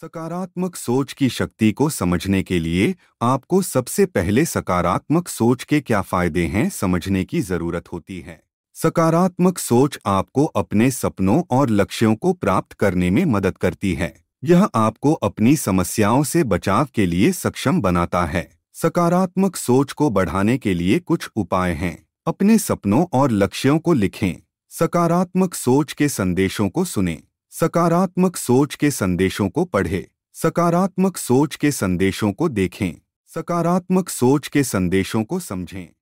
सकारात्मक सोच की शक्ति को समझने के लिए आपको सबसे पहले सकारात्मक सोच के क्या फायदे हैं समझने की जरूरत होती है सकारात्मक सोच आपको अपने सपनों और लक्ष्यों को प्राप्त करने में मदद करती है यह आपको अपनी समस्याओं से बचाव के लिए सक्षम बनाता है सकारात्मक सोच को बढ़ाने के लिए कुछ उपाय हैं अपने सपनों और लक्ष्यों को लिखें सकारात्मक सोच के संदेशों को सुनें सकारात्मक सोच के संदेशों को पढ़ें सकारात्मक सोच के संदेशों को देखें सकारात्मक सोच के संदेशों को समझें